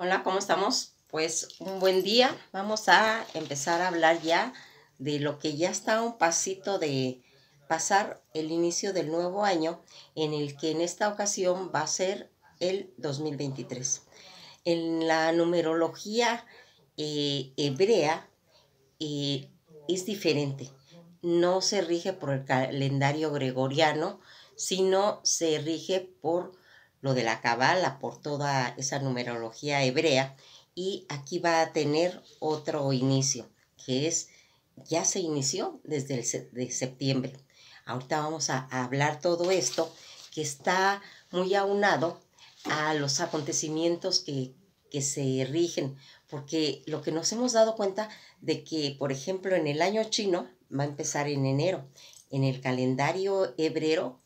Hola, ¿cómo estamos? Pues un buen día. Vamos a empezar a hablar ya de lo que ya está un pasito de pasar el inicio del nuevo año, en el que en esta ocasión va a ser el 2023. En la numerología eh, hebrea eh, es diferente. No se rige por el calendario gregoriano, sino se rige por lo de la cabala por toda esa numerología hebrea y aquí va a tener otro inicio que es ya se inició desde el de septiembre. Ahorita vamos a, hablar todo esto que está muy aunado a los acontecimientos que, se rigen, porque lo que nos hemos dado cuenta de que, por ejemplo, en el año chino va a empezar en enero, en el calendario hebreo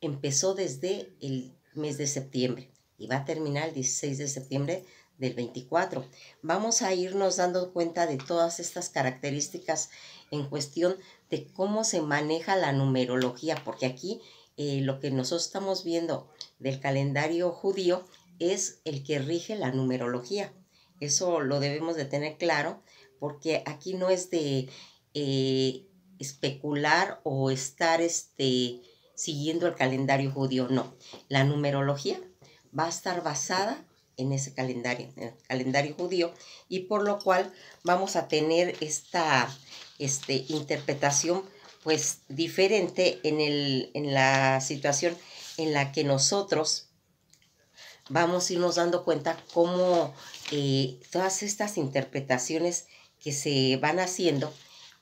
empezó desde el mes de septiembre y va a terminar el 16 de septiembre del 24. Vamos a irnos dando cuenta de todas estas características en cuestión de cómo se maneja la numerología, porque aquí eh, lo que nosotros estamos viendo del calendario judío es el que rige la numerología. Eso lo debemos de tener claro, porque aquí no es de eh, especular o estar este, siguiendo el calendario judío, no. La numerología va a estar basada en ese calendario, en el calendario judío, y por lo cual vamos a tener esta este, interpretación pues diferente en, la situación en la que nosotros vamos a irnos dando cuenta cómo eh, todas estas interpretaciones que se van haciendo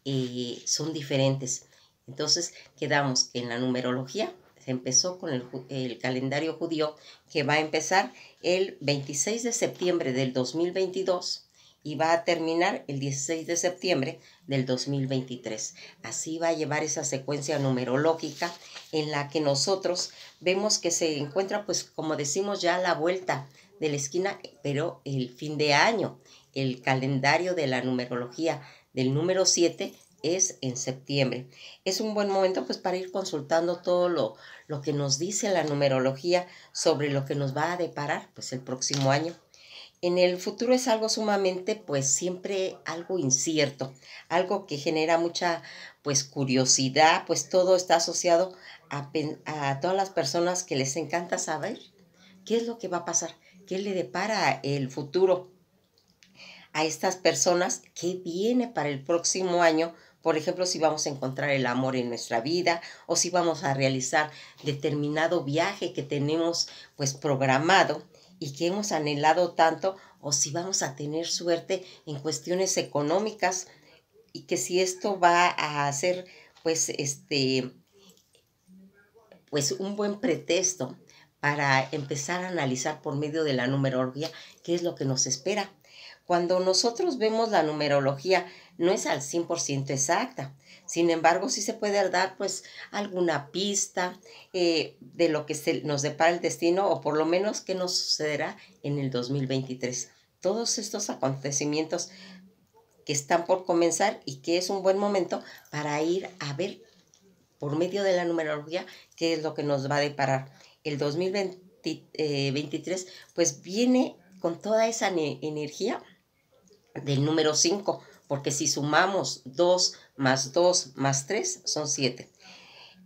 eh, son diferentes. Entonces quedamos que en la numerología se empezó con el, calendario judío que va a empezar el 26 de septiembre del 2022 y va a terminar el 16 de septiembre del 2023. Así va a llevar esa secuencia numerológica en la que nosotros vemos que se encuentra, pues como decimos ya, la vuelta de la esquina, pero el fin de año, el calendario de la numerología del número 7 es en septiembre. Es un buen momento pues para ir consultando todo lo, que nos dice la numerología sobre lo que nos va a deparar pues el próximo año. En el futuro es algo sumamente pues siempre algo incierto, algo que genera mucha pues curiosidad, pues todo está asociado a, a todas las personas que les encanta saber qué es lo que va a pasar, qué le depara el futuro a estas personas, qué viene para el próximo año por ejemplo, si vamos a encontrar el amor en nuestra vida o si vamos a realizar determinado viaje que tenemos pues programado y que hemos anhelado tanto o si vamos a tener suerte en cuestiones económicas y que si esto va a ser pues este pues un buen pretexto para empezar a analizar por medio de la numerología qué es lo que nos espera cuando nosotros vemos la numerología, no es al 100% exacta. Sin embargo, sí se puede dar pues alguna pista eh, de lo que se nos depara el destino o por lo menos qué nos sucederá en el 2023. Todos estos acontecimientos que están por comenzar y que es un buen momento para ir a ver por medio de la numerología qué es lo que nos va a deparar. El 2023 eh, pues viene con toda esa energía del número 5, porque si sumamos 2 más 2 más 3 son 7.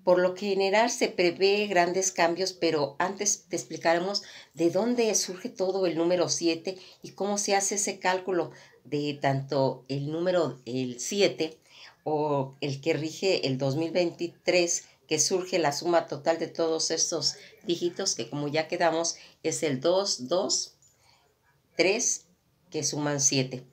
Por lo que general se prevé grandes cambios, pero antes te explicaremos de dónde surge todo el número 7 y cómo se hace ese cálculo de tanto el número el 7 o el que rige el 2023 que surge la suma total de todos estos dígitos que como ya quedamos es el 2, 2, 3 que suman siete.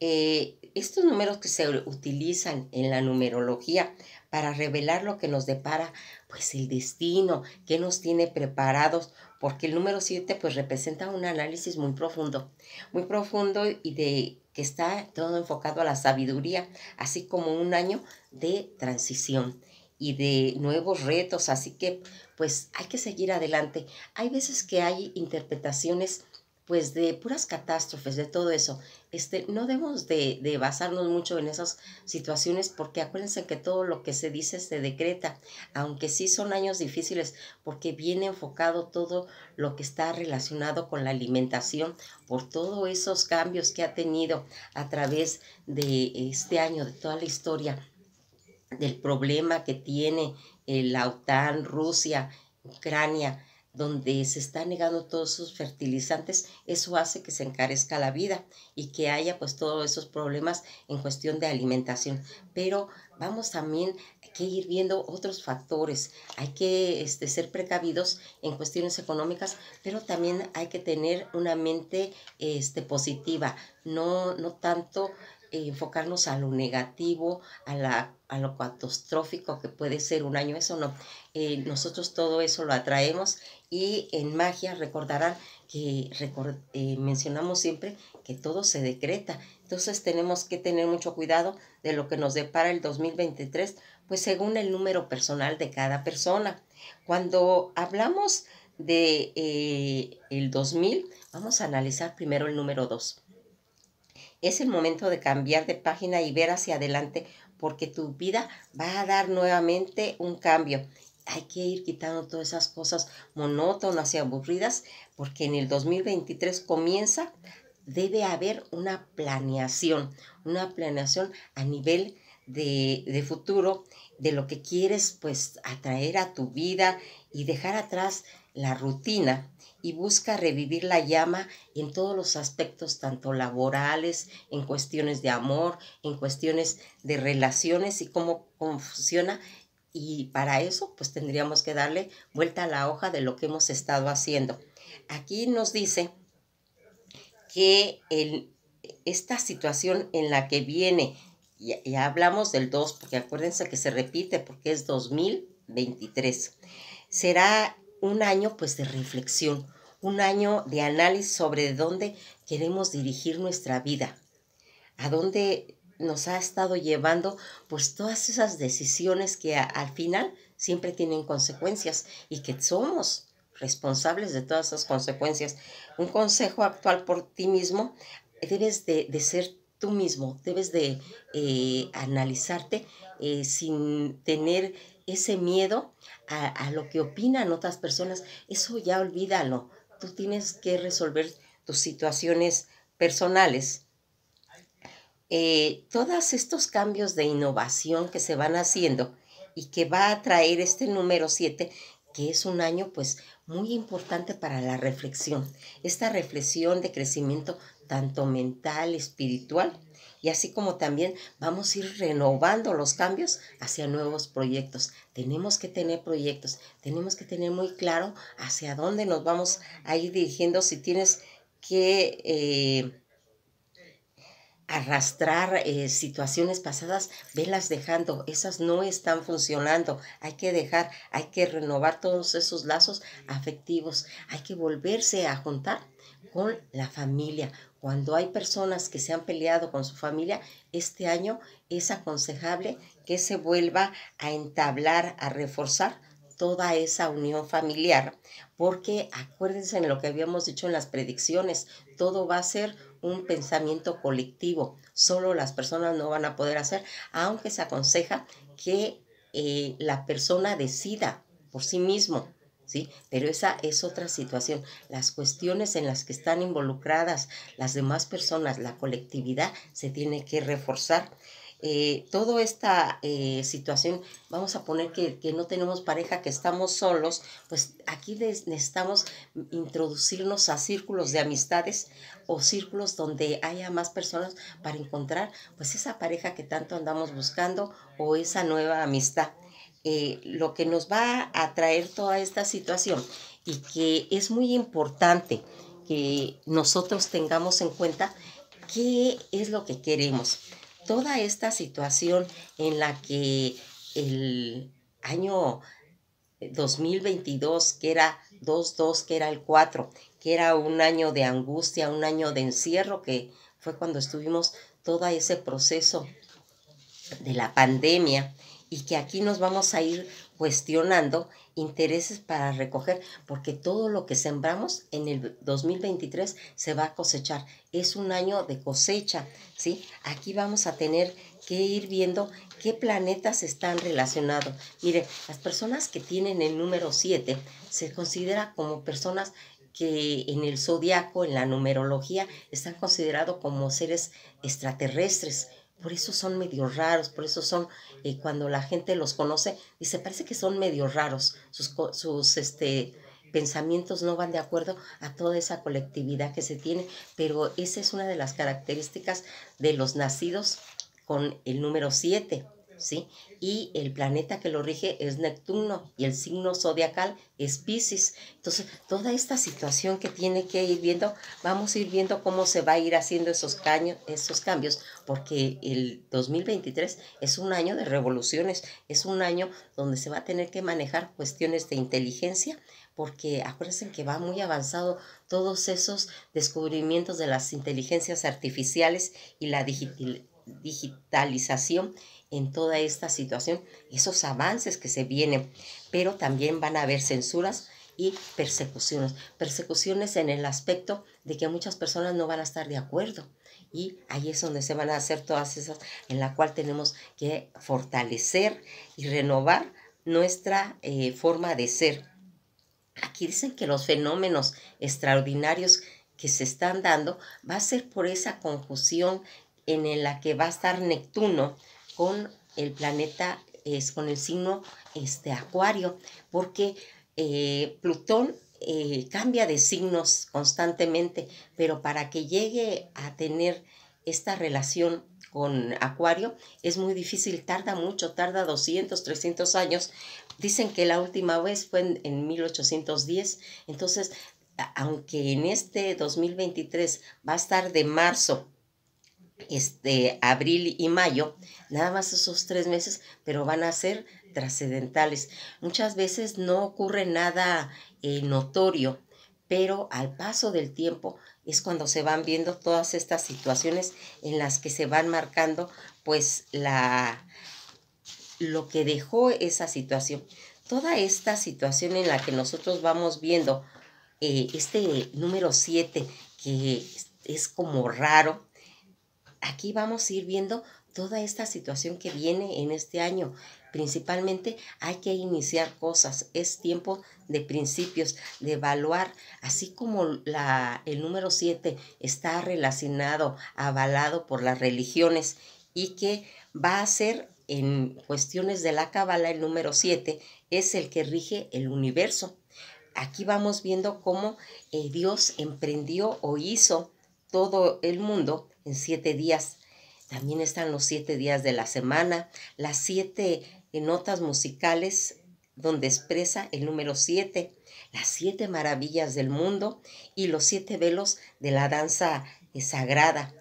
Eh, estos números que se utilizan en la numerología para revelar lo que nos depara, pues el destino, que nos tiene preparados, porque el número 7 pues representa un análisis muy profundo, muy profundo y de que está todo enfocado a la sabiduría, así como un año de transición y de nuevos retos, así que pues hay que seguir adelante. Hay veces que hay interpretaciones pues de puras catástrofes, de todo eso. Este, no debemos de, de, basarnos mucho en esas situaciones porque acuérdense que todo lo que se dice se decreta, aunque sí son años difíciles porque viene enfocado todo lo que está relacionado con la alimentación por todos esos cambios que ha tenido a través de este año, de toda la historia, del problema que tiene eh, la OTAN, Rusia, Ucrania, donde se está negando todos sus fertilizantes, eso hace que se encarezca la vida y que haya pues todos esos problemas en cuestión de alimentación. Pero vamos también a que ir viendo otros factores, hay que este, ser precavidos en cuestiones económicas, pero también hay que tener una mente este, positiva, no, no tanto eh, enfocarnos a lo negativo, a, la, a lo catastrófico que puede ser un año, eso no. Eh, nosotros todo eso lo atraemos y en magia recordarán que eh, mencionamos siempre que todo se decreta. Entonces tenemos que tener mucho cuidado de lo que nos depara el 2023, pues según el número personal de cada persona. Cuando hablamos de el 2000, vamos a analizar primero el número 2. Es el momento de cambiar de página y ver hacia adelante porque tu vida va a dar nuevamente un cambio. Hay que ir quitando todas esas cosas monótonas y aburridas porque en el 2023 comienza, debe haber una planeación, una planeación a nivel de, de futuro, de lo que quieres pues atraer a tu vida y dejar atrás la rutina y busca revivir la llama en todos los aspectos, tanto laborales, en cuestiones de amor, en cuestiones de relaciones y cómo, funciona. Y para eso, pues tendríamos que darle vuelta a la hoja de lo que hemos estado haciendo. Aquí nos dice que el, esta situación en la que viene, ya, ya hablamos del 2, porque acuérdense que se repite, porque es 2023, será un año pues de reflexión, un año de análisis sobre dónde queremos dirigir nuestra vida, a dónde nos ha estado llevando pues todas esas decisiones que al final siempre tienen consecuencias y que somos responsables de todas esas consecuencias. Un consejo actual por ti mismo, debes de, ser tú mismo, debes de eh, analizarte eh, sin tener ese miedo a, lo que opinan otras personas, eso ya olvídalo. Tú tienes que resolver tus situaciones personales. Eh, todos estos cambios de innovación que se van haciendo y que va a traer este número 7, que es un año pues muy importante para la reflexión, esta reflexión de crecimiento tanto mental, espiritual, y así como también vamos a ir renovando los cambios hacia nuevos proyectos. Tenemos que tener proyectos, tenemos que tener muy claro hacia dónde nos vamos a ir dirigiendo si tienes que... Eh, arrastrar eh, situaciones pasadas, velas dejando, esas no están funcionando, hay que dejar, hay que renovar todos esos lazos afectivos, hay que volverse a juntar con la familia, cuando hay personas que se han peleado con su familia, este año es aconsejable que se vuelva a entablar, a reforzar toda esa unión familiar, porque acuérdense en lo que habíamos dicho en las predicciones, todo va a ser un pensamiento colectivo, solo las personas no van a poder hacer, aunque se aconseja que eh, la persona decida por sí mismo ¿sí? Pero esa es otra situación. Las cuestiones en las que están involucradas las demás personas, la colectividad, se tiene que reforzar. Eh, toda esta eh, situación, vamos a poner que, que, no tenemos pareja, que estamos solos, pues aquí necesitamos introducirnos a círculos de amistades o círculos donde haya más personas para encontrar pues esa pareja que tanto andamos buscando o esa nueva amistad. Eh, lo que nos va a traer toda esta situación y que es muy importante que nosotros tengamos en cuenta qué es lo que queremos. Toda esta situación en la que el año 2022, que era 2-2, que era el 4, que era un año de angustia, un año de encierro, que fue cuando estuvimos todo ese proceso de la pandemia, y que aquí nos vamos a ir cuestionando intereses para recoger, porque todo lo que sembramos en el 2023 se va a cosechar. Es un año de cosecha, ¿sí? Aquí vamos a tener que ir viendo qué planetas están relacionados. Miren, las personas que tienen el número 7 se considera como personas que en el zodiaco, en la numerología, están considerados como seres extraterrestres por eso son medio raros, por eso son, eh, cuando la gente los conoce, se parece que son medio raros, sus, sus este, pensamientos no van de acuerdo a toda esa colectividad que se tiene, pero esa es una de las características de los nacidos con el número 7. ¿sí? Y el planeta que lo rige es Neptuno y el signo zodiacal es Pisces. Entonces, toda esta situación que tiene que ir viendo, vamos a ir viendo cómo se va a ir haciendo esos, caños, esos cambios, porque el 2023 es un año de revoluciones, es un año donde se va a tener que manejar cuestiones de inteligencia, porque acuérdense que va muy avanzado todos esos descubrimientos de las inteligencias artificiales y la digitalización en toda esta situación, esos avances que se vienen, pero también van a haber censuras y persecuciones. Persecuciones en el aspecto de que muchas personas no van a estar de acuerdo. Y ahí es donde se van a hacer todas esas, en la cual tenemos que fortalecer y renovar nuestra eh, forma de ser. Aquí dicen que los fenómenos extraordinarios que se están dando va a ser por esa conjunción en la que va a estar Neptuno con el planeta, es con el signo este, Acuario, porque eh, Plutón eh, cambia de signos constantemente, pero para que llegue a tener esta relación con Acuario es muy difícil, tarda mucho, tarda 200, 300 años. Dicen que la última vez fue en, en 1810, entonces aunque en este 2023 va a estar de marzo este, abril y mayo, nada más esos tres meses, pero van a ser trascendentales. Muchas veces no ocurre nada eh, notorio, pero al paso del tiempo es cuando se van viendo todas estas situaciones en las que se van marcando pues la lo que dejó esa situación. Toda esta situación en la que nosotros vamos viendo eh, este número 7 que es como raro, aquí vamos a ir viendo toda esta situación que viene en este año. Principalmente hay que iniciar cosas, es tiempo de principios, de evaluar, así como la, el número 7 está relacionado, avalado por las religiones y que va a ser en cuestiones de la cabala el número 7 es el que rige el universo. Aquí vamos viendo cómo eh, Dios emprendió o hizo todo el mundo en siete días. También están los siete días de la semana, las siete notas musicales donde expresa el número siete, las siete maravillas del mundo y los siete velos de la danza eh, sagrada,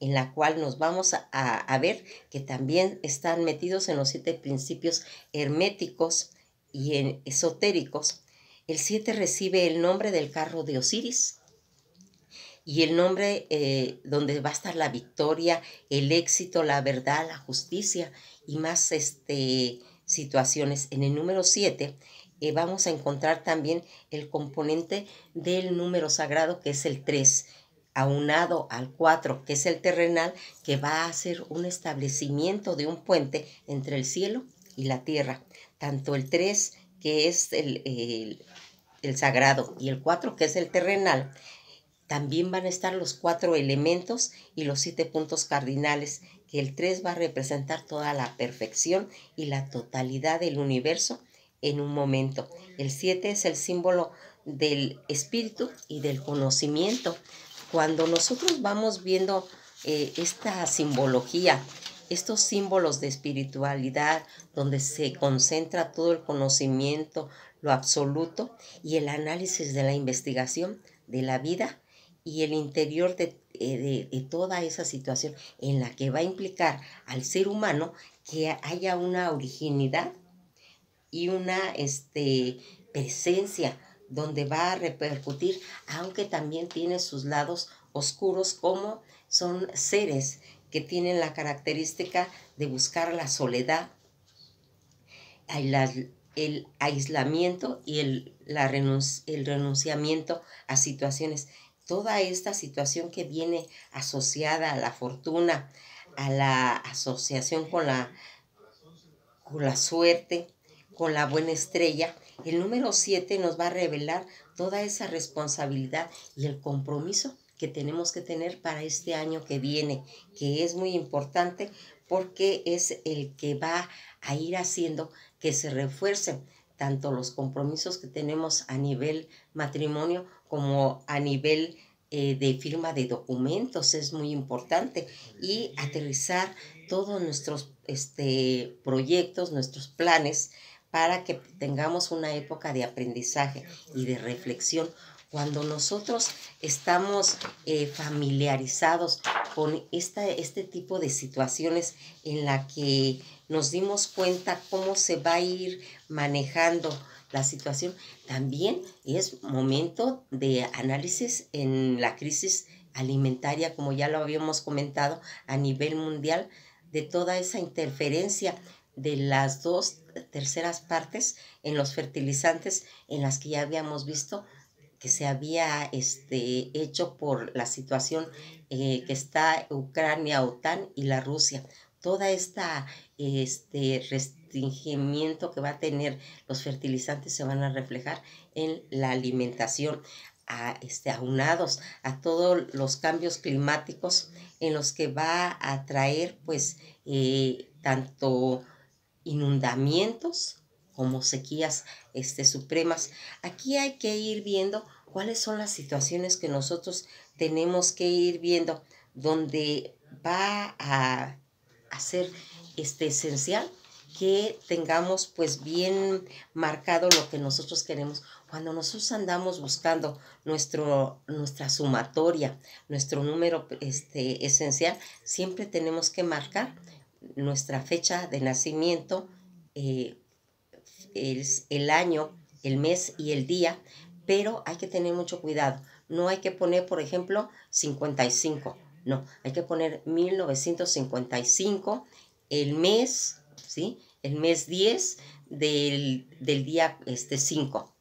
en la cual nos vamos a, ver que también están metidos en los siete principios herméticos y esotéricos. El siete recibe el nombre del carro de Osiris, y el nombre eh, donde va a estar la victoria, el éxito, la verdad, la justicia y más este, situaciones. En el número 7 eh, vamos a encontrar también el componente del número sagrado que es el 3 aunado al 4, que es el terrenal, que va a ser un establecimiento de un puente entre el cielo y la tierra. Tanto el 3, que es el, el, el sagrado, y el 4, que es el terrenal, también van a estar los cuatro elementos y los siete puntos cardinales, que el 3 va a representar toda la perfección y la totalidad del universo en un momento. El 7 es el símbolo del espíritu y del conocimiento. Cuando nosotros vamos viendo eh, esta simbología, estos símbolos de espiritualidad, donde se concentra todo el conocimiento, lo absoluto y el análisis de la investigación de la vida, y el interior eh, de, toda esa situación en la que va a implicar al ser humano que haya una originidad y una este, presencia donde va a repercutir, aunque también tiene sus lados oscuros, como son seres que tienen la característica de buscar la soledad, el, aislamiento y el, la el renunciamiento a situaciones toda esta situación que viene asociada a la fortuna, a la asociación con la, con la suerte, con la buena estrella, el número 7 nos va a revelar toda esa responsabilidad y el compromiso que tenemos que tener para este año que viene, que es muy importante porque es el que va a ir haciendo que se refuercen tanto los compromisos que tenemos a nivel matrimonio como a nivel eh, de firma de documentos es muy importante y aterrizar todos nuestros este, proyectos, nuestros planes para que tengamos una época de aprendizaje y de reflexión. Cuando nosotros estamos eh, familiarizados con este tipo de situaciones en la que nos dimos cuenta cómo se va a ir manejando la situación. También es momento de análisis en la crisis alimentaria, como ya lo habíamos comentado, a nivel mundial, de toda esa interferencia de las dos terceras partes en los fertilizantes en las que ya habíamos visto que se había este, hecho por la situación eh, que está Ucrania, OTAN y la Rusia toda esta este restringimiento que va a tener los fertilizantes se van a reflejar en la alimentación a, este, aunados a todos los cambios climáticos en los que va a traer pues eh, tanto inundamientos como sequías este, supremas. Aquí hay que ir viendo cuáles son las situaciones que nosotros tenemos que ir viendo donde va a hacer este, esencial que tengamos pues bien marcado lo que nosotros queremos. Cuando nosotros andamos buscando nuestro, nuestra sumatoria, nuestro número este, esencial, siempre tenemos que marcar nuestra fecha de nacimiento, eh, el, el año, el mes y el día, pero hay que tener mucho cuidado. No hay que poner, por ejemplo, 55 no, hay que poner 1955, el mes, ¿sí? El mes 10 del, día este, 5.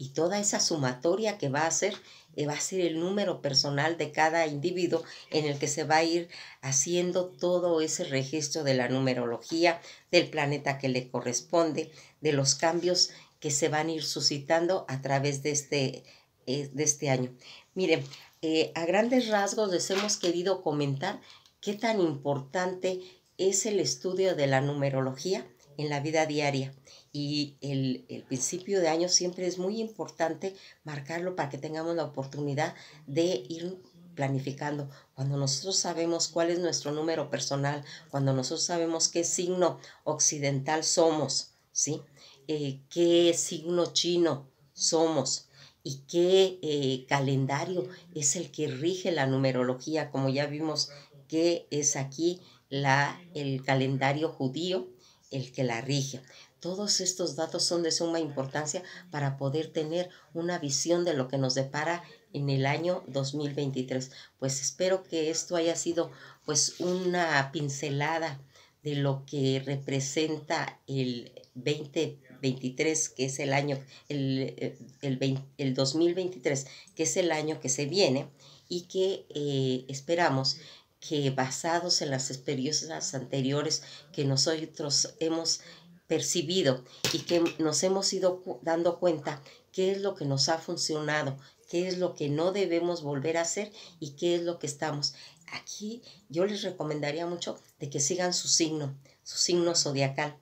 y toda esa sumatoria que va a hacer eh, va a ser el número personal de cada individuo en el que se va a ir haciendo todo ese registro de la numerología, del planeta que le corresponde, de los cambios que se van a ir suscitando a través de este, eh, de este año. Miren, eh, a grandes rasgos les hemos querido comentar qué tan importante es el estudio de la numerología en la vida diaria. Y el, principio de año siempre es muy importante marcarlo para que tengamos la oportunidad de ir planificando. Cuando nosotros sabemos cuál es nuestro número personal, cuando nosotros sabemos qué signo occidental somos, ¿sí? Eh, ¿Qué signo chino? somos y qué eh, calendario es el que rige la numerología, como ya vimos que es aquí la, el calendario judío el que la rige. Todos estos datos son de suma importancia para poder tener una visión de lo que nos depara en el año 2023. Pues espero que esto haya sido pues una pincelada de lo que representa el 2023 23 que es el año, el, eh, el 2023, que es el año que se viene y que eh, esperamos que basados en las experiencias anteriores que nosotros hemos percibido y que nos hemos ido dando cuenta qué es lo que nos ha funcionado, qué es lo que no debemos volver a hacer y qué es lo que estamos. Aquí yo les recomendaría mucho de que sigan su signo, su signo zodiacal.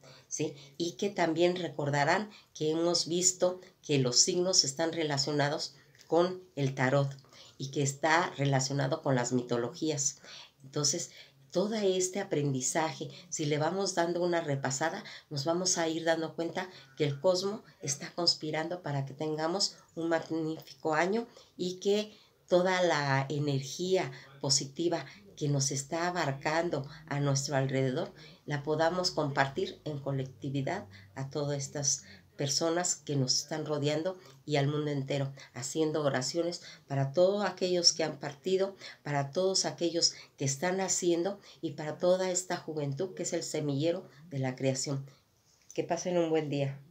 Y que también recordarán que hemos visto que los signos están relacionados con el tarot y que está relacionado con las mitologías. Entonces, todo este aprendizaje, si le vamos dando una repasada, nos vamos a ir dando cuenta que el cosmos está conspirando para que tengamos un magnífico año y que toda la energía positiva que nos está abarcando a nuestro alrededor, la podamos compartir en colectividad a todas estas personas que nos están rodeando y al mundo entero, haciendo oraciones para todos aquellos que han partido, para todos aquellos que están haciendo y para toda esta juventud que es el semillero de la creación. Que pasen un buen día.